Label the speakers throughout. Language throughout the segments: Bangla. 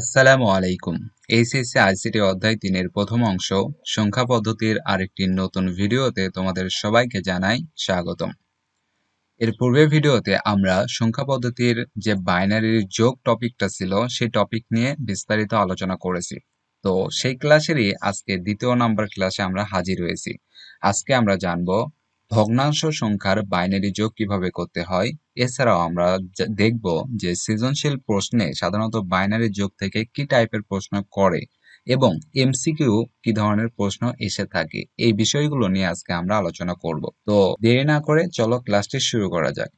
Speaker 1: আসসালামু আলাইকুম এইচএসসি আইসিটি অধ্যায় তিনের প্রথম অংশ সংখ্যা পদ্ধতির আরেকটি নতুন ভিডিওতে তোমাদের সবাইকে জানাই স্বাগতম এর পূর্বে ভিডিওতে আমরা সংখ্যা পদ্ধতির যে বাইনারির যোগ টপিকটা ছিল সেই টপিক নিয়ে বিস্তারিত আলোচনা করেছি তো সেই ক্লাসেরই আজকে দ্বিতীয় নাম্বার ক্লাসে আমরা হাজির হয়েছি আজকে আমরা জানবো ভগ্নাংশ সংখ্যার বাইনারি যোগ কিভাবে করতে হয় এছাড়াও আমরা দেখব যে সৃজনশীল প্রশ্নে সাধারণত বাইনারি যোগ থেকে কি টাইপের প্রশ্ন করে এবং এমসিকিউ কি ধরনের প্রশ্ন এসে থাকে এই বিষয়গুলো নিয়ে আজকে আমরা আলোচনা করব তো দেরি না করে চলো ক্লাসটি শুরু করা যাক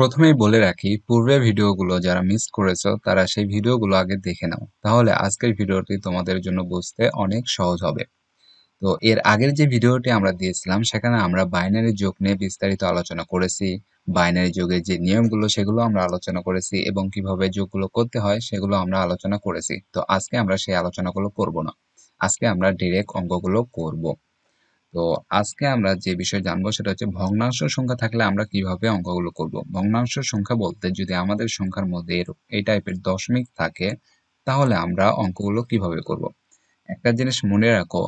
Speaker 1: প্রথমেই বলে রাখি পূর্বে ভিডিওগুলো যারা মিস করেছো তারা সেই ভিডিওগুলো আগে দেখে নাও তাহলে আজকের ভিডিওটি তোমাদের জন্য বুঝতে অনেক সহজ হবে তো এর আগের যে ভিডিওটি আমরা দিয়েছিলাম সেখানে আমরা বাইনারি যোগ নিয়ে বিস্তারিত আলোচনা করেছি বাইনারি যোগের যে নিয়মগুলো সেগুলো আমরা আলোচনা করেছি এবং কিভাবে যোগগুলো করতে হয় সেগুলো আমরা আলোচনা করেছি তো আজকে আমরা সেই আলোচনাগুলো করব না আজকে আমরা ডিরেক্ট অঙ্কগুলো করব তো আজকে আমরা যে বিষয় জানবো সেটা হচ্ছে ভগ্নাংশ সংখ্যা থাকলে আমরা কিভাবে অঙ্কগুলো করব ভগ্নাংশ সংখ্যা বলতে যদি আমাদের সংখ্যার মধ্যে এই টাইপের দশমিক থাকে তাহলে আমরা অঙ্কগুলো কিভাবে করব একটা জিনিস মনে রাখো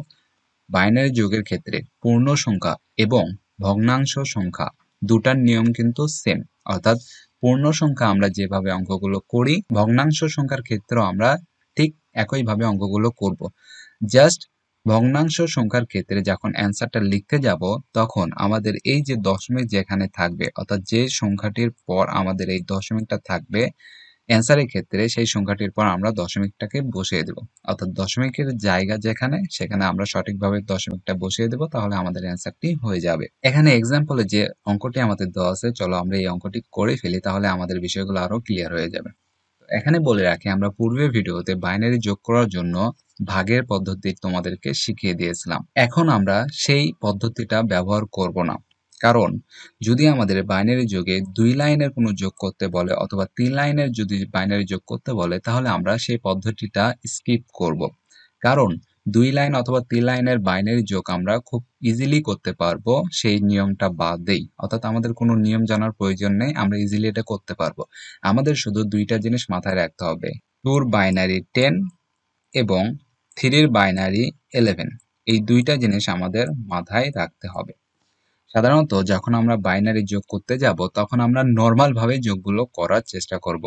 Speaker 1: বাইনারি যুগের ক্ষেত্রে পূর্ণ সংখ্যা এবং ভগ্নাংশ সংখ্যা দুটার নিয়ম কিন্তু সেম অর্থাৎ পূর্ণ সংখ্যা আমরা যেভাবে অঙ্কগুলো করি ভগ্নাংশ সংখ্যার ক্ষেত্রেও আমরা ঠিক একইভাবে অঙ্কগুলো করব জাস্ট ভগ্নাংশ সংখ্যার ক্ষেত্রে যখন অ্যান্সারটা লিখতে যাব তখন আমাদের এই যে দশমিক যেখানে থাকবে অর্থাৎ যে সংখ্যাটির পর আমাদের এই দশমিকটা থাকবে অ্যান্সারের ক্ষেত্রে সেই সংখ্যাটির পর আমরা দশমিকটাকে বসিয়ে দেব অর্থাৎ দশমিকের জায়গা যেখানে সেখানে আমরা সঠিকভাবে দশমিকটা বসিয়ে দেব তাহলে আমাদের অ্যান্সারটি হয়ে যাবে এখানে এক্সাম্পলে যে অঙ্কটি আমাদের দেওয়া আছে চলো আমরা এই অঙ্কটি করে ফেলি তাহলে আমাদের বিষয়গুলো আরও ক্লিয়ার হয়ে যাবে এখানে বলে রাখি আমরা পূর্বের ভিডিওতে বাইনারি যোগ করার জন্য ভাগের পদ্ধতি তোমাদেরকে শিখিয়ে দিয়েছিলাম এখন আমরা সেই পদ্ধতিটা ব্যবহার করব না কারণ যদি আমাদের বাইনারি যোগে দুই লাইনের কোনো যোগ করতে বলে অথবা তিন লাইনের যদি বাইনারি যোগ করতে বলে তাহলে আমরা সেই পদ্ধতিটা স্কিপ করব কারণ দুই লাইন অথবা তিন লাইনের বাইনারি যোগ আমরা খুব ইজিলি করতে পারবো সেই নিয়মটা বাদেই অর্থাৎ আমাদের কোনো নিয়ম জানার প্রয়োজন নেই আমরা ইজিলি এটা করতে পারবো আমাদের শুধু দুইটা জিনিস মাথায় রাখতে হবে টুর বাইনারি টেন এবং থ্রির বাইনারি এলেভেন এই দুইটা জিনিস আমাদের মাথায় রাখতে হবে সাধারণত যখন আমরা বাইনারি যোগ করতে যাব তখন আমরা নর্মালভাবে যোগগুলো করার চেষ্টা করব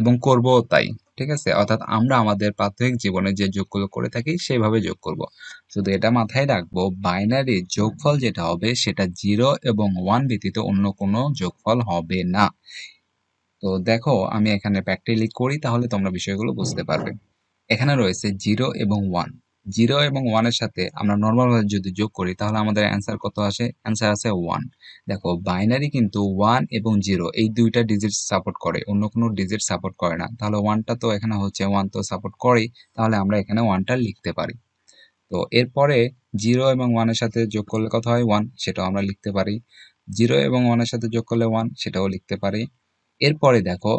Speaker 1: এবং করবও তাই ঠিক আছে অর্থাৎ আমরা আমাদের প্রাথমিক জীবনে যে যোগগুলো করে থাকি সেইভাবে যোগ করব শুধু এটা মাথায় রাখবো বাইনারি যোগফল যেটা হবে সেটা জিরো এবং ওয়ান ব্যতীত অন্য কোনো যোগফল হবে না তো দেখো আমি এখানে প্র্যাকটিক্যালি করি তাহলে তোমরা বিষয়গুলো বুঝতে পারবে এখানে রয়েছে জিরো এবং ওয়ান জিরো এবং ওয়ানের সাথে আমরা নর্মালভাবে যদি যোগ করি তাহলে আমাদের অ্যান্সার কত আসে অ্যান্সার আছে ওয়ান দেখো বাইনারি কিন্তু ওয়ান এবং জিরো এই দুইটা ডিজিট সাপোর্ট করে অন্য কোনো ডিজিট সাপোর্ট করে না তাহলে ওয়ানটা তো এখানে হচ্ছে ওয়ান তো সাপোর্ট করেই তাহলে আমরা এখানে ওয়ানটা লিখতে পারি তো এরপরে জিরো এবং ওয়ানের সাথে যোগ করলে কত হয় ওয়ান সেটাও আমরা লিখতে পারি জিরো এবং ওয়ানের সাথে যোগ করলে ওয়ান সেটাও লিখতে পারি এরপরে দেখো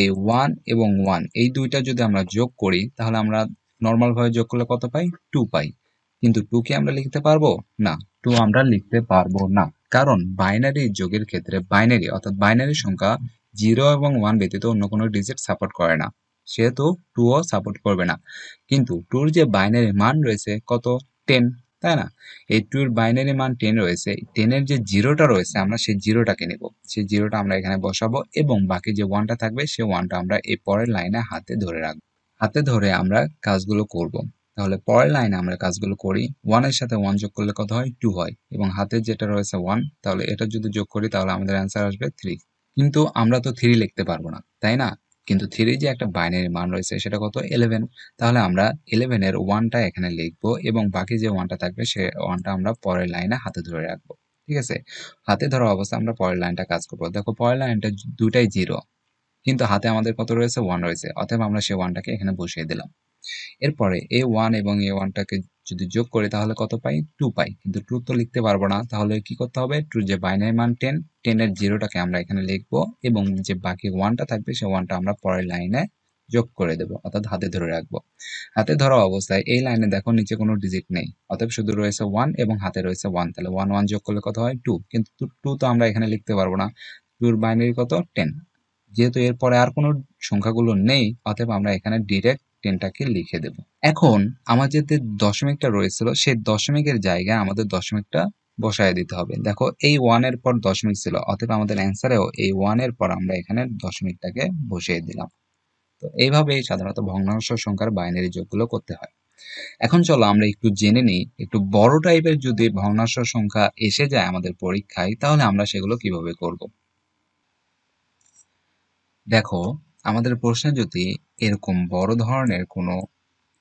Speaker 1: এই ওয়ান এবং ওয়ান এই দুইটা যদি আমরা যোগ করি তাহলে আমরা নর্মাল ভাবে যোগ করলে কত পাই টু পাই কিন্তু টু কি আমরা লিখতে পারবো না টু আমরা লিখতে পারবো না কারণ বাইনারি যোগের ক্ষেত্রে বাইনারি অর্থাৎ বাইনারি সংখ্যা জিরো এবং ওয়ান ব্যতীত অন্য কোনো ডিজিট সাপোর্ট করে না সেহেতু টু ও সাপোর্ট করবে না কিন্তু টুর যে বাইনারি মান রয়েছে কত টেন তাই না এই টুর বাইনারি মান টেন রয়েছে টেনের যে জিরোটা রয়েছে আমরা সেই জিরোটাকে নেব সেই জিরোটা আমরা এখানে বসাবো এবং বাকি যে ওয়ানটা থাকবে সেই ওয়ানটা আমরা এই পরের লাইনে হাতে ধরে রাখবো হাতে ধরে আমরা কাজগুলো করব। তাহলে পরের লাইনে আমরা কাজগুলো করি ওয়ানের সাথে ওয়ান যোগ করলে কত হয় টু হয় এবং হাতে যেটা রয়েছে ওয়ান তাহলে এটা যদি যোগ করি তাহলে আমাদের অ্যান্সার আসবে থ্রি কিন্তু আমরা তো থ্রি লিখতে পারবো না তাই না কিন্তু থ্রি যে একটা বাইনারি মান রয়েছে সেটা কত ইলেভেন তাহলে আমরা ইলেভেনের ওয়ানটা এখানে লিখব এবং বাকি যে ওয়ানটা থাকবে সে ওয়ানটা আমরা পরের লাইনে হাতে ধরে রাখবো ঠিক আছে হাতে ধরা অবস্থা আমরা পরের লাইনটা কাজ করবো দেখো পরের লাইনটা দুটাই জিরো কিন্তু হাতে আমাদের কত রয়েছে ওয়ান রয়েছে অতএব আমরা সেই ওয়ানটাকে এখানে বসিয়ে দিলাম এরপরে এ ওয়ান এবং এ ওয়ানটাকে যদি যোগ করি তাহলে কত পাই টু পাই কিন্তু টু তো লিখতে পারবো না তাহলে কি করতে হবে টু যে বাইনারি মান টেন টেনের জিরোটাকে আমরা এখানে লিখব এবং যে বাকি ওয়ানটা থাকবে সেই ওয়ানটা আমরা পরের লাইনে যোগ করে দেব অর্থাৎ হাতে ধরে রাখবো হাতে ধরা অবস্থায় এই লাইনে দেখো নিচে কোনো ডিজিট নেই অতএব শুধু রয়েছে ওয়ান এবং হাতে রয়েছে ওয়ান তাহলে ওয়ান ওয়ান যোগ করলে কত হয় টু কিন্তু টু তো আমরা এখানে লিখতে পারবো না টুর বাইনারি কত টেন যেহেতু এরপরে আর কোনো সংখ্যাগুলো নেই অতএব আমরা এখানে ডিরেক্ট টেনটাকে লিখে দেব এখন আমাদের যে দশমিকটা রয়েছিল সেই দশমিকের জায়গায় আমাদের দশমিকটা বসায় দিতে হবে দেখো এই ওয়ানের পর দশমিক ছিল অতএব আমাদের অ্যান্সারেও এই ওয়ানের পর আমরা এখানে দশমিকটাকে বসিয়ে দিলাম তো এইভাবেই সাধারণত ভগ্নাংশ সংখ্যার বাইনারি যোগগুলো করতে হয় এখন চলো আমরা একটু জেনে নিই একটু বড় টাইপের যদি ভগ্নাংশ সংখ্যা এসে যায় আমাদের পরীক্ষায় তাহলে আমরা সেগুলো কিভাবে করব দেখো আমাদের প্রশ্নে যদি এরকম বড় ধরনের কোনো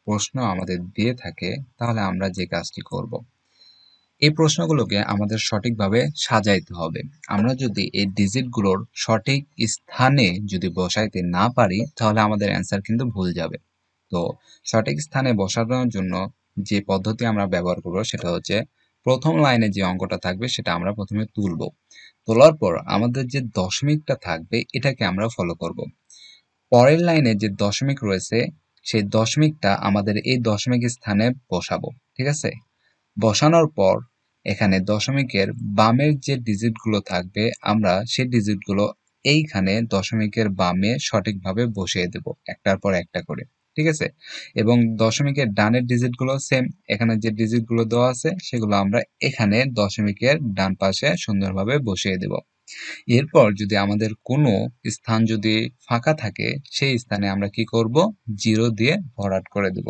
Speaker 1: প্রশ্ন আমাদের দিয়ে থাকে তাহলে আমরা যে কাজটি করব। এই প্রশ্নগুলোকে আমাদের সঠিকভাবে সাজাইতে হবে আমরা যদি এই ডিজিটগুলোর সঠিক স্থানে যদি বসাইতে না পারি তাহলে আমাদের অ্যান্সার কিন্তু ভুল যাবে তো সঠিক স্থানে বসানোর জন্য যে পদ্ধতি আমরা ব্যবহার করব সেটা হচ্ছে প্রথম লাইনে যে অঙ্কটা থাকবে সেটা আমরা প্রথমে তুলব তোলার পর আমাদের যে দশমিকটা থাকবে এটাকে আমরা ফলো করব পরের লাইনে যে দশমিক রয়েছে সেই দশমিকটা আমাদের এই দশমিক স্থানে বসাবো ঠিক আছে বসানোর পর এখানে দশমিকের বামের যে ডিজিটগুলো থাকবে আমরা সেই ডিজিটগুলো এইখানে দশমিকের বামে সঠিকভাবে বসিয়ে দেব একটার পর একটা করে ঠিক আছে এবং দশমিকের ডানের ডিজিটগুলো সেম এখানে যে ডিজিটগুলো দেওয়া আছে সেগুলো আমরা এখানে দশমিকের ডান পাশে সুন্দরভাবে বসিয়ে দেব এরপর যদি আমাদের কোনো স্থান যদি ফাঁকা থাকে সেই স্থানে আমরা কি করব জিরো দিয়ে ভরাট করে দেব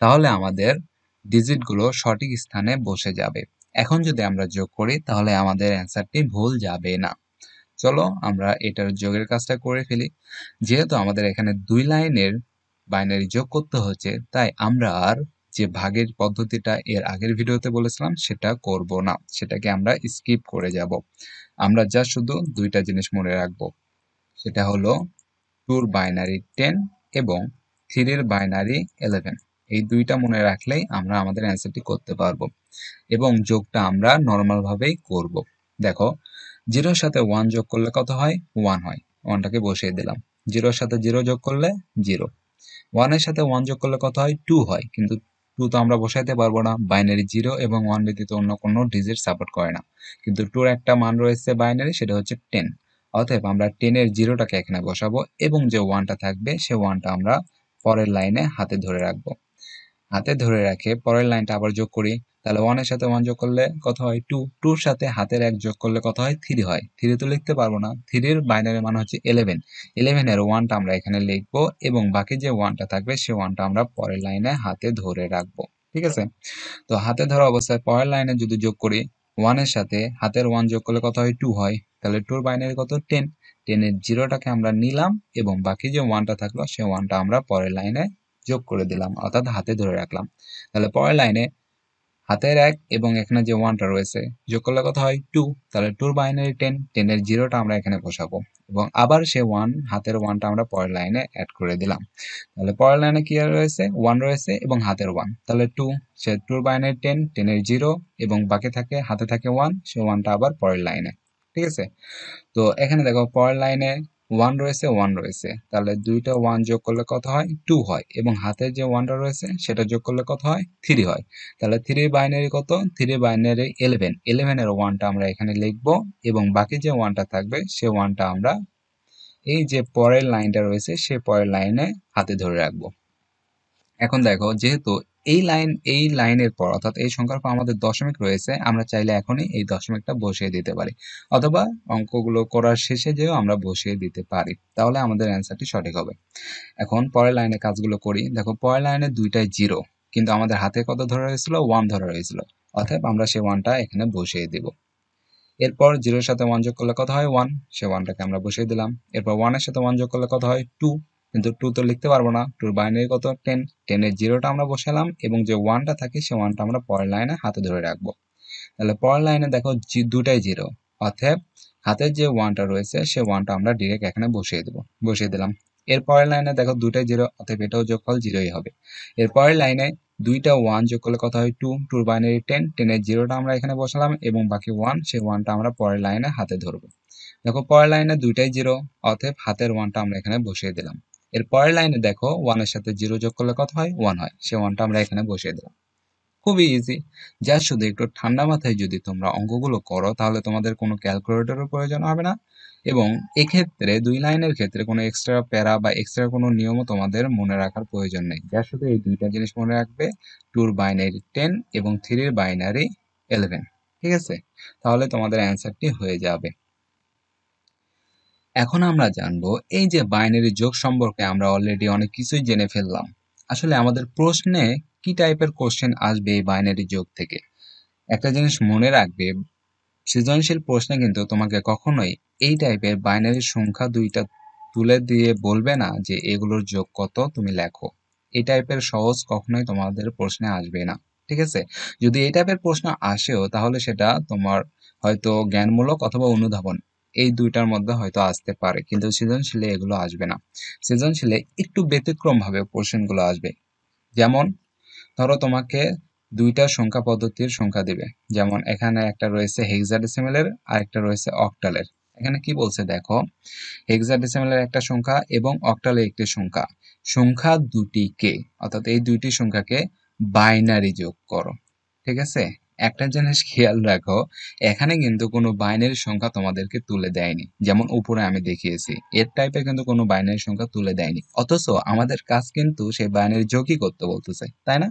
Speaker 1: তাহলে আমাদের ডিজিটগুলো সঠিক স্থানে বসে যাবে এখন যদি আমরা যোগ করি তাহলে আমাদের অ্যান্সারটি ভুল যাবে না চলো আমরা এটার যোগের কাজটা করে ফেলি যেহেতু আমাদের এখানে দুই লাইনের বাইনারি যোগ করতে হচ্ছে তাই আমরা আর যে ভাগের পদ্ধতিটা এর আগের ভিডিওতে বলেছিলাম সেটা করব না সেটাকে আমরা স্কিপ করে যাব আমরা যা শুধু দুইটা জিনিস মনে রাখব সেটা হলো টুর বাইনারি টেন এবং থ্রির বাইনারি এলেভেন এই দুইটা মনে রাখলেই আমরা আমাদের অ্যান্সারটি করতে পারবো এবং যোগটা আমরা নর্মালভাবেই করব দেখো জিরোর সাথে ওয়ান যোগ করলে কত হয় ওয়ান হয় ওয়ানটাকে বসিয়ে দিলাম জিরোর সাথে জিরো যোগ করলে জিরো ওয়ানের সাথে ওয়ান যোগ করলে কত হয় টু হয় কিন্তু টু তো আমরা বসাইতে পারবো না বাইনারি জিরো এবং ওয়ান ব্যতীত অন্য কোনো ডিজিট সাপোর্ট করে না কিন্তু টুর একটা মান রয়েছে বাইনারি সেটা হচ্ছে টেন অতএব আমরা টেনের জিরোটাকে এখানে বসাবো এবং যে ওয়ানটা থাকবে সে ওয়ানটা আমরা পরের লাইনে হাতে ধরে রাখবো হাতে ধরে রাখে পরের লাইনটা আবার যোগ করি তাহলে ওয়ানের সাথে ওয়ান যোগ করলে কত হয় টু টুর সাথে হাতের এক যোগ করলে কত হয় থ্রি হয় থ্রি তো লিখতে পারবো না থ্রির বাইনারি মান হচ্ছে ইলেভেন ইলেভেনের ওয়ানটা আমরা এখানে লিখবো এবং বাকি যে ওয়ানটা থাকবে সে ওয়ানটা আমরা পরের লাইনে হাতে ধরে রাখবো ঠিক আছে তো হাতে ধরা অবস্থায় পরের লাইনে যদি যোগ করি ওয়ানের সাথে হাতের ওয়ান যোগ করলে কত হয় টু হয় তাহলে টুর বাইনারি কত টেন টেনের জিরোটাকে আমরা নিলাম এবং বাকি যে ওয়ানটা থাকলো সে ওয়ানটা আমরা পরের লাইনে যোগ করে দিলাম অর্থাৎ হাতে ধরে রাখলাম তাহলে পরের লাইনে হাতের এক এবং এখানে যে ওয়ানটা রয়েছে যোগ করলে কথা হয় টু তাহলে টুর বাইনারি টেন টেনের জিরোটা আমরা এখানে বসাবো এবং আবার সে ওয়ান হাতের ওয়ানটা আমরা পরের লাইনে অ্যাড করে দিলাম তাহলে পরের লাইনে কি রয়েছে ওয়ান রয়েছে এবং হাতের ওয়ান তাহলে টু সে টুর বাইনারি টেন টেনের জিরো এবং বাকি থাকে হাতে থাকে ওয়ান সে ওয়ানটা আবার পরের লাইনে ঠিক আছে তো এখানে দেখো পরের লাইনে ওয়ান রয়েছে ওয়ান রয়েছে তাহলে দুইটা ওয়ান যোগ করলে কত হয় টু হয় এবং হাতের যে ওয়ানটা রয়েছে সেটা যোগ করলে কত হয় থ্রি হয় তাহলে থ্রি বাইনারি কত থ্রি বাইনারি ইলেভেন ইলেভেনের ওয়ানটা আমরা এখানে লিখব এবং বাকি যে ওয়ানটা থাকবে সে ওয়ানটা আমরা এই যে পরের লাইনটা রয়েছে সে পরের লাইনে হাতে ধরে রাখবো এখন দেখো যেহেতু এই লাইন এই লাইনের পর অর্থাৎ এই সংখ্যার পর আমাদের দশমিক রয়েছে আমরা চাইলে এখনই এই দশমিকটা বসিয়ে দিতে পারি অথবা অঙ্কগুলো করার শেষে যেও আমরা বসিয়ে দিতে পারি তাহলে আমাদের অ্যান্সারটি সঠিক হবে এখন পরের লাইনে কাজগুলো করি দেখো পরের লাইনে দুইটাই জিরো কিন্তু আমাদের হাতে কত ধরা হয়েছিল ওয়ান ধরা হয়েছিল অর্থাৎ আমরা সেই ওয়ানটা এখানে বসিয়ে দেব এরপর জিরোর সাথে ওয়ান যোগ করলে কত হয় ওয়ান সে ওয়ানটাকে আমরা বসিয়ে দিলাম এরপর ওয়ানের সাথে ওয়ান যোগ করলে কত হয় টু কিন্তু টু তো লিখতে পারবো না টুর বাইনারি কত টেন টেনের জিরোটা আমরা বসালাম এবং যে ওয়ানটা থাকে সে ওয়ানটা আমরা পরের লাইনে হাতে ধরে রাখবো তাহলে পরের লাইনে দেখো দুটাই জিরো অর্থাৎ হাতের যে ওয়ানটা রয়েছে সে ওয়ানটা আমরা ডিরেক্ট এখানে বসিয়ে দেবো বসিয়ে দিলাম এর পরের লাইনে দেখো দুটাই জিরো অর্থাৎ এটাও যোগফল জিরোই হবে এর পরের লাইনে দুইটা ওয়ান যোগ করলে কথা হয় টু টুর বাইনারি টেন টেনের জিরোটা আমরা এখানে বসালাম এবং বাকি ওয়ান সেই ওয়ানটা আমরা পরের লাইনে হাতে ধরবো দেখো পরের লাইনে দুইটাই জিরো অতএব হাতের ওয়ানটা আমরা এখানে বসিয়ে দিলাম এর পরের লাইনে দেখো ওয়ানের সাথে জিরো যোগ করলে কত হয় ওয়ান হয় সে ওয়ানটা আমরা এখানে বসিয়ে দিলাম খুবই ইজি যা শুধু একটু ঠান্ডা মাথায় যদি তোমরা অঙ্কগুলো করো তাহলে তোমাদের কোনো ক্যালকুলেটরও প্রয়োজন হবে না এবং এক্ষেত্রে দুই লাইনের ক্ষেত্রে কোনো এক্সট্রা প্যারা বা এক্সট্রা কোনো নিয়মও তোমাদের মনে রাখার প্রয়োজন নেই যা শুধু এই দুইটা জিনিস মনে রাখবে টুর বাইনারি টেন এবং থ্রির বাইনারি এলেভেন ঠিক আছে তাহলে তোমাদের অ্যান্সারটি হয়ে যাবে এখন আমরা জানবো এই যে বাইনারি যোগ সম্পর্কে আমরা অলরেডি অনেক কিছুই জেনে ফেললাম আসলে আমাদের প্রশ্নে কি টাইপের কোশ্চেন আসবে এই বাইনারি যোগ থেকে একটা জিনিস মনে রাখবে সৃজনশীল প্রশ্নে কিন্তু তোমাকে কখনোই এই টাইপের বাইনারি সংখ্যা দুইটা তুলে দিয়ে বলবে না যে এগুলোর যোগ কত তুমি লেখো এই টাইপের সহজ কখনোই তোমাদের প্রশ্নে আসবে না ঠিক আছে যদি এই টাইপের প্রশ্ন আসেও তাহলে সেটা তোমার হয়তো জ্ঞানমূলক অথবা অনুধাবন এই দুইটার মধ্যে হয়তো আসতে পারে কিন্তু সৃজনশীলে এগুলো আসবে না সৃজনশীলে একটু ব্যতিক্রমভাবে কোশ্চেনগুলো আসবে যেমন ধরো তোমাকে দুইটা সংখ্যা পদ্ধতির সংখ্যা দিবে যেমন এখানে একটা রয়েছে হেক্সাডেসিমেলের আর একটা রয়েছে অক্টালের এখানে কি বলছে দেখো হেক্সাডেসিমেলের একটা সংখ্যা এবং অক্টালের একটি সংখ্যা সংখ্যা দুটিকে অর্থাৎ এই দুইটি সংখ্যাকে বাইনারি যোগ করো ঠিক আছে একটা জিনিস খেয়াল রাখো এখানে কিন্তু কোনো বাইনারি সংখ্যা তোমাদেরকে তুলে দেয়নি যেমন উপরে আমি দেখিয়েছি এর টাইপে কিন্তু কোনো বাইনারি সংখ্যা তুলে দেয়নি অথচ আমাদের কাজ কিন্তু সেই বাইনারি যোগই করতে বলতেছে তাই না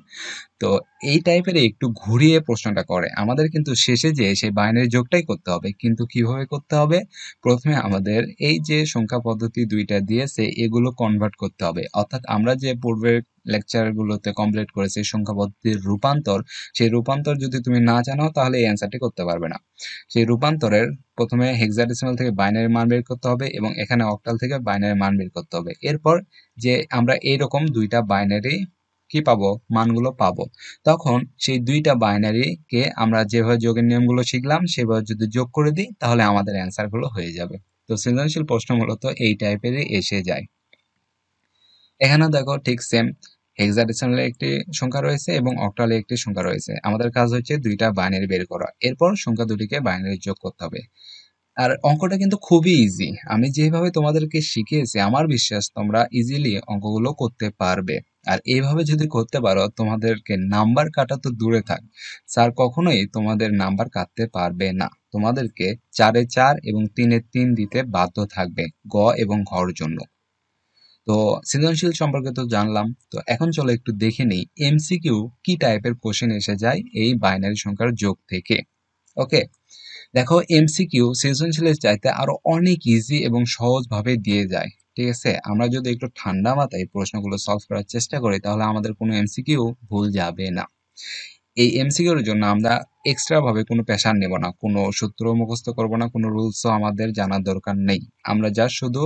Speaker 1: তো এই টাইপের একটু ঘুরিয়ে প্রশ্নটা করে আমাদের কিন্তু শেষে যে সেই বাইনারি যোগটাই করতে হবে কিন্তু কিভাবে করতে হবে প্রথমে আমাদের এই যে সংখ্যা পদ্ধতি দুইটা দিয়েছে এগুলো কনভার্ট করতে হবে অর্থাৎ আমরা যে পূর্বের লেকচারগুলোতে কমপ্লিট করেছি সংখ্যা রূপান্তর সেই রূপান্তর যদি তুমি না জানো তাহলে এই অ্যান্সারটি করতে পারবে না সেই রূপান্তরের প্রথমে হেক্সাডেসিমাল থেকে বাইনারি মান বের করতে হবে এবং এখানে অক্টাল থেকে বাইনারি মান বের করতে হবে এরপর যে আমরা এইরকম দুইটা বাইনারি কি পাবো মানগুলো পাবো তখন সেই দুইটা বাইনারিকে আমরা যেভাবে যোগের নিয়মগুলো শিখলাম সেভাবে যদি যোগ করে দিই তাহলে আমাদের অ্যান্সারগুলো হয়ে যাবে তো সৃজনশীল প্রশ্ন মূলত এই টাইপেরই এসে যায় এখানে দেখো ঠিক সেম হেক্সাডেসিমালে একটি সংখ্যা রয়েছে এবং অক্টালে একটি সংখ্যা রয়েছে আমাদের কাজ হচ্ছে দুইটা বাইনারি বের করা এরপর সংখ্যা দুটিকে বাইনারি যোগ করতে হবে আর অঙ্কটা কিন্তু খুবই ইজি আমি যেভাবে তোমাদেরকে শিখিয়েছি আমার বিশ্বাস তোমরা ইজিলি অঙ্কগুলো করতে পারবে আর এইভাবে যদি করতে পারো তোমাদেরকে নাম্বার কাটা তো দূরে থাক স্যার কখনোই তোমাদের নাম্বার কাটতে পারবে না তোমাদেরকে চারে চার এবং তিনে তিন দিতে বাধ্য থাকবে গ এবং ঘর জন্য তো সৃজনশীল সম্পর্কে তো জানলাম তো এখন চলো একটু দেখে নেই এমসিকিউ কি টাইপের কোশ্চেন এসে যায় এই বাইনারি সংখ্যার যোগ থেকে ওকে দেখো এমসিকিউ সৃজনশীলের চাইতে আরো অনেক ইজি এবং সহজভাবে দিয়ে যায় ঠিক আছে আমরা যদি একটু ঠান্ডা মাথায় প্রশ্নগুলো সলভ করার চেষ্টা করি তাহলে আমাদের কোনো এমসিকিউ ভুল যাবে না এই এমসিকিউর জন্য আমরা এক্সট্রা ভাবে কোনো প্রেশার নেব না কোনো সূত্র মুখস্থ করব না কোনো রুলসও আমাদের জানার দরকার নেই আমরা যা শুধু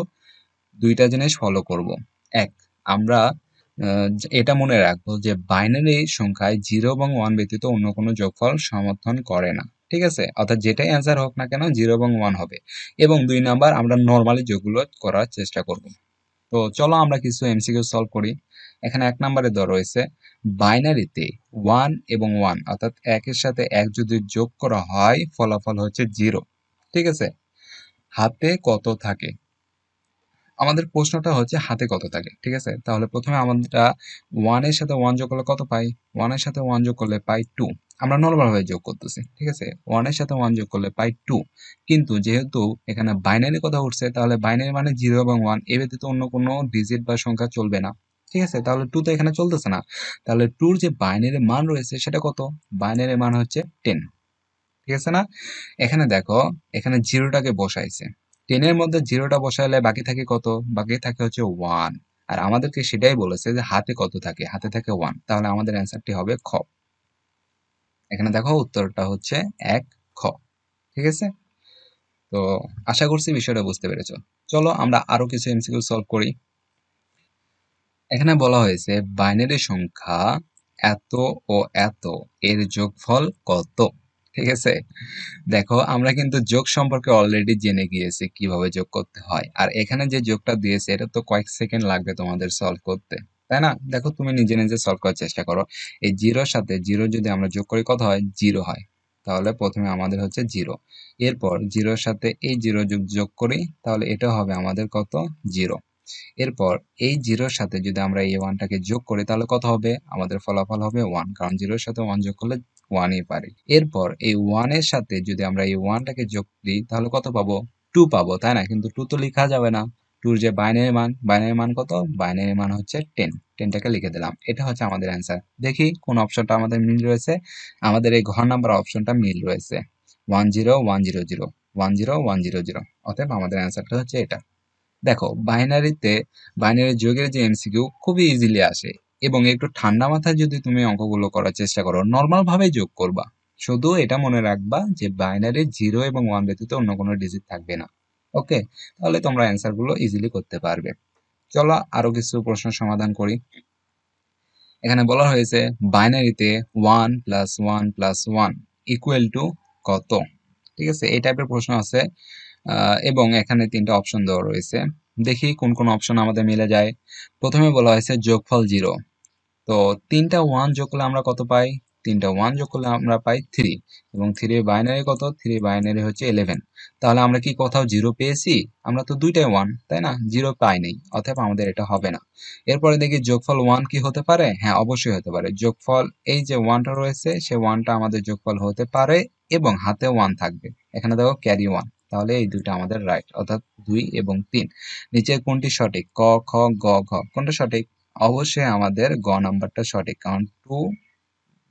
Speaker 1: দুইটা জিনিস ফলো করব এক আমরা এটা মনে রাখবো যে বাইনারি সংখ্যায় জিরো এবং ওয়ান ব্যতীত অন্য কোনো যোগফল সমর্থন করে না ঠিক আছে অর্থাৎ যেটাই অ্যান্সার হোক না কেন জিরো এবং ওয়ান হবে এবং দুই নাম্বার আমরা নর্মালি যোগগুলো করার চেষ্টা করব তো চলো আমরা কিছু এমসিকিউ সলভ করি এখানে এক নাম্বারে দর রয়েছে বাইনারিতে ওয়ান এবং ওয়ান অর্থাৎ একের সাথে এক যদি যোগ করা হয় ফলাফল হচ্ছে জিরো ঠিক আছে হাতে কত থাকে আমাদের প্রশ্নটা হচ্ছে হাতে কত থাকে ঠিক আছে তাহলে প্রথমে আমরা ওয়ানের সাথে ওয়ান যোগ করলে কত পাই ওয়ানের সাথে ওয়ান যোগ করলে পাই টু আমরা ভাবে যোগ করতেছি ঠিক আছে ওয়ানের সাথে ওয়ান যোগ করলে পাই টু কিন্তু যেহেতু এখানে বাইনারি কথা উঠছে তাহলে বাইনারি মানে জিরো এবং ওয়ান এ ব্যতীত অন্য কোনো ডিজিট বা সংখ্যা চলবে না ঠিক আছে তাহলে টু তো এখানে চলতেছে না তাহলে টুর যে বাইনারি মান রয়েছে সেটা কত বাইনারি মান হচ্ছে টেন ঠিক আছে না এখানে দেখো এখানে জিরোটাকে বসাইছে টেনের মধ্যে জিরোটা বসালে বাকি থাকে কত বাকি থাকে হচ্ছে ওয়ান আর আমাদেরকে সেটাই বলেছে যে হাতে কত থাকে হাতে থাকে ওয়ান তাহলে আমাদের অ্যান্সারটি হবে খ এখানে দেখো উত্তরটা হচ্ছে এক খ ঠিক আছে তো আশা করছি বিষয়টা বুঝতে পেরেছ চলো আমরা আরো কিছু এমসিকিউ সলভ করি এখানে বলা হয়েছে বাইনারি সংখ্যা এত ও এত এর যোগফল কত ঠিক আছে দেখো আমরা কিন্তু যোগ সম্পর্কে অলরেডি জেনে গিয়েছি কিভাবে যোগ করতে হয় আর এখানে যে যোগটা দিয়েছে এটা তো কয়েক সেকেন্ড লাগবে তোমাদের সলভ করতে তাই না দেখো তুমি নিজে নিজে সলভ করার চেষ্টা করো এই জিরোর সাথে জিরো যদি আমরা যোগ করি কত হয় জিরো হয় তাহলে প্রথমে আমাদের হচ্ছে জিরো এরপর জিরোর সাথে এই জিরো যোগ যোগ করি তাহলে এটা হবে আমাদের কত জিরো এরপর এই জিরোর সাথে যদি আমরা এই ওয়ানটাকে যোগ করি তাহলে কত হবে আমাদের ফলাফল হবে ওয়ান কারণ জিরোর সাথে ওয়ান যোগ করলে ওয়ানই পারি এরপর এই ওয়ানের সাথে যদি আমরা এই ওয়ানটাকে যোগ দিই তাহলে কত পাবো টু পাবো তাই না কিন্তু টু তো লেখা যাবে না টুর যে বাইনারি মান বাইনারি মান কত বাইনারি মান হচ্ছে টেন টেনটাকে লিখে দিলাম এটা হচ্ছে আমাদের অ্যান্সার দেখি কোন অপশনটা আমাদের মিল রয়েছে আমাদের এই ঘর নাম্বার অপশনটা মিল রয়েছে one zero one zero zero one zero one zero zero অতএব আমাদের অ্যান্সারটা হচ্ছে এটা দেখো বাইনারিতে বাইনারি যোগের যে এমসিকিউ খুবই ইজিলি আসে এবং একটু ঠান্ডা মাথায় যদি তুমি অঙ্কগুলো করার চেষ্টা করো নর্মালভাবে যোগ করবা শুধু এটা মনে রাখবা যে বাইনারি জিরো এবং ওয়ান ব্যতীত অন্য কোনো ডিজিট থাকবে না ওকে তাহলে তোমরা অ্যান্সারগুলো ইজিলি করতে পারবে চলো আরও কিছু প্রশ্ন সমাধান করি এখানে বলা হয়েছে বাইনারিতে one plus one plus one equal two কত ঠিক আছে এই টাইপের প্রশ্ন আছে এবং এখানে তিনটা অপশন দেওয়া রয়েছে দেখি কোন কোন অপশন আমাদের মিলে যায় প্রথমে বলা হয়েছে যোগফল জিরো তো তিনটা ওয়ান যোগ করলে আমরা কত পাই তিনটা ওয়ান যোগ করলে আমরা পাই থ্রি এবং থ্রির বাইনারি কত থ্রি বাইনারি হচ্ছে ইলেভেন তাহলে আমরা কি কোথাও জিরো পেয়েছি আমরা তো দুইটাই ওয়ান তাই না জিরো পাই নেই অথবা আমাদের এটা হবে না এরপরে দেখি যোগফল ওয়ান কি হতে পারে হ্যাঁ অবশ্যই হতে পারে যোগফল এই যে ওয়ানটা রয়েছে সে ওয়ানটা আমাদের যোগফল হতে পারে এবং হাতে ওয়ান থাকবে এখানে দেখো ক্যারি ওয়ান তাহলে এই দুইটা আমাদের রাইট অর্থাৎ দুই এবং তিন নিচের কোনটি সঠিক ক খ গ ঘ কোনটা সঠিক অবশ্যই আমাদের গ নাম্বারটা সঠিক কারণ টু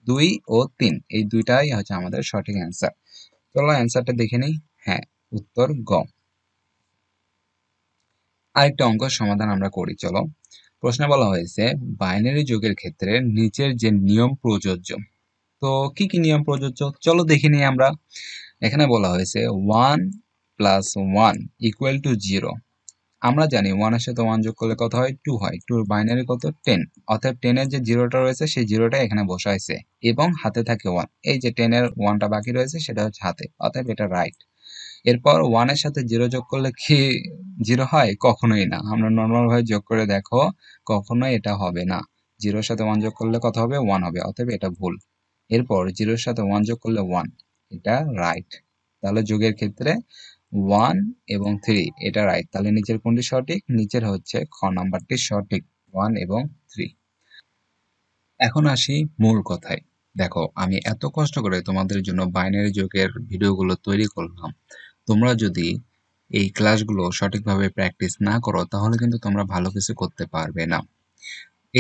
Speaker 1: দুই ও তিন এই দুইটাই হচ্ছে আমাদের সঠিক অ্যান্সার চলো অ্যান্সারটা দেখে নিই হ্যাঁ উত্তর গ আরেকটা অঙ্ক সমাধান আমরা করি চলো প্রশ্নে বলা হয়েছে বাইনারি যুগের ক্ষেত্রে নিচের যে নিয়ম প্রযোজ্য তো কি কি নিয়ম প্রযোজ্য চলো দেখে নিই আমরা এখানে বলা হয়েছে one plus one equal two zero আমরা জানি ওয়ানের সাথে ওয়ান যোগ করলে কত হয় টু হয় টুর বাইনারি কত টেন অর্থাৎ টেনের যে জিরোটা রয়েছে সেই জিরোটা এখানে বসা হয়েছে এবং হাতে থাকে ওয়ান এই যে টেনের ওয়ানটা বাকি রয়েছে সেটা হচ্ছে হাতে অর্থাৎ এটা রাইট এরপর ওয়ানের সাথে জিরো যোগ করলে কি জিরো হয় কখনোই না আমরা নর্মালভাবে যোগ করে দেখো কখনোই এটা হবে না জিরোর সাথে ওয়ান যোগ করলে কত হবে ওয়ান হবে অতএব এটা ভুল এরপর জিরোর সাথে ওয়ান যোগ করলে ওয়ান এটা রাইট তাহলে যোগের ক্ষেত্রে ওয়ান এবং থ্রি এটা রাইট তাহলে নিচের কোনটি সঠিক নিচের হচ্ছে খ নাম্বারটি সঠিক ওয়ান এবং থ্রি এখন আসি মূল কথায় দেখো আমি এত কষ্ট করে তোমাদের জন্য বাইনারি যোগের ভিডিওগুলো তৈরি করলাম তোমরা যদি এই ক্লাসগুলো সঠিকভাবে প্র্যাকটিস না করো তাহলে কিন্তু তোমরা ভালো কিছু করতে পারবে না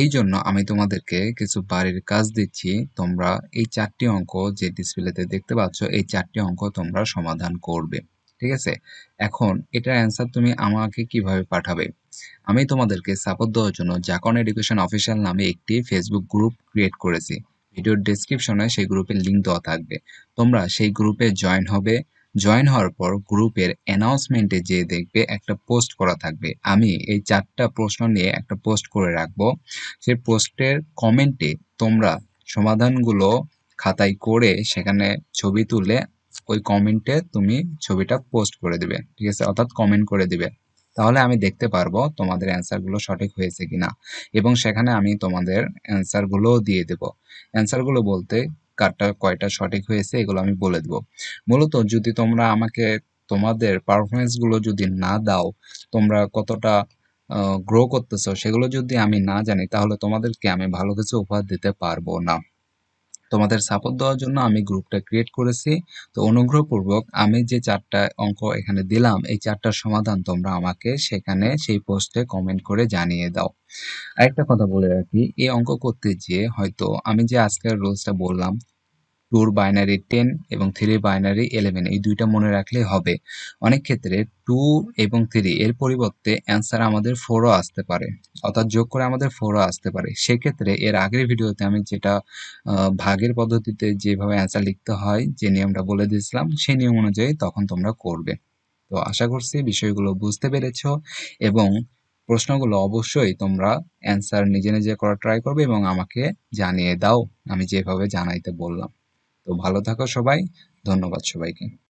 Speaker 1: এই জন্য আমি তোমাদেরকে কিছু বাড়ির কাজ দিচ্ছি তোমরা এই চারটি অঙ্ক যে ডিসপ্লেতে দেখতে পাচ্ছ এই চারটি অঙ্ক তোমরা সমাধান করবে ঠিক আছে এখন এটার অ্যান্সার তুমি আমাকে কিভাবে পাঠাবে আমি তোমাদেরকে সাপোর্ট দেওয়ার জন্য জাকন এডুকেশন অফিসিয়াল নামে একটি ফেসবুক গ্রুপ ক্রিয়েট করেছি ভিডিওর ডিসক্রিপশনে সেই গ্রুপের লিঙ্ক দেওয়া থাকবে তোমরা সেই গ্রুপে জয়েন হবে জয়েন হওয়ার পর গ্রুপের অ্যানাউন্সমেন্টে যে দেখবে একটা পোস্ট করা থাকবে আমি এই চারটা প্রশ্ন নিয়ে একটা পোস্ট করে রাখবো সেই পোস্টের কমেন্টে তোমরা সমাধানগুলো খাতায় করে সেখানে ছবি তুলে ওই কমেন্টে তুমি ছবিটা পোস্ট করে দিবে ঠিক আছে অর্থাৎ কমেন্ট করে দিবে তাহলে আমি দেখতে পারবো তোমাদের অ্যান্সারগুলো সঠিক হয়েছে কিনা এবং সেখানে আমি তোমাদের অ্যান্সারগুলোও দিয়ে দেব অ্যান্সারগুলো বলতে কারটা কয়টা সঠিক হয়েছে এগুলো আমি বলে দেব মূলত যদি তোমরা আমাকে তোমাদের পারফরমেন্সগুলো যদি না দাও তোমরা কতটা গ্রো করতেছো সেগুলো যদি আমি না জানি তাহলে তোমাদেরকে আমি ভালো কিছু উপহার দিতে পারবো না তোমাদের সাপোর্ট দেওয়ার জন্য আমি গ্রুপটা ক্রিয়েট করেছি তো অনুগ্রহপূর্বক আমি যে চারটা অঙ্ক এখানে দিলাম এই চারটার সমাধান তোমরা আমাকে সেখানে সেই পোস্টে কমেন্ট করে জানিয়ে দাও আরেকটা কথা বলে রাখি এই অঙ্ক করতে যেয়ে হয়তো আমি যে আজকের রুলসটা বললাম টুর বাইনারি টেন এবং থ্রি বাইনারি ইলেভেন এই দুইটা মনে রাখলে হবে অনেক ক্ষেত্রে টু এবং থ্রি এর পরিবর্তে অ্যান্সার আমাদের ফোরও আসতে পারে অর্থাৎ যোগ করে আমাদের ফোরও আসতে পারে সেক্ষেত্রে এর আগের ভিডিওতে আমি যেটা ভাগের পদ্ধতিতে যেভাবে অ্যান্সার লিখতে হয় যে নিয়মটা বলে দিয়েছিলাম সেই নিয়ম অনুযায়ী তখন তোমরা করবে তো আশা করছি বিষয়গুলো বুঝতে পেরেছ এবং প্রশ্নগুলো অবশ্যই তোমরা অ্যান্সার নিজে নিজে করা ট্রাই করবে এবং আমাকে জানিয়ে দাও আমি যেভাবে জানাইতে বললাম তো ভালো থাকো সবাই ধন্যবাদ সবাইকে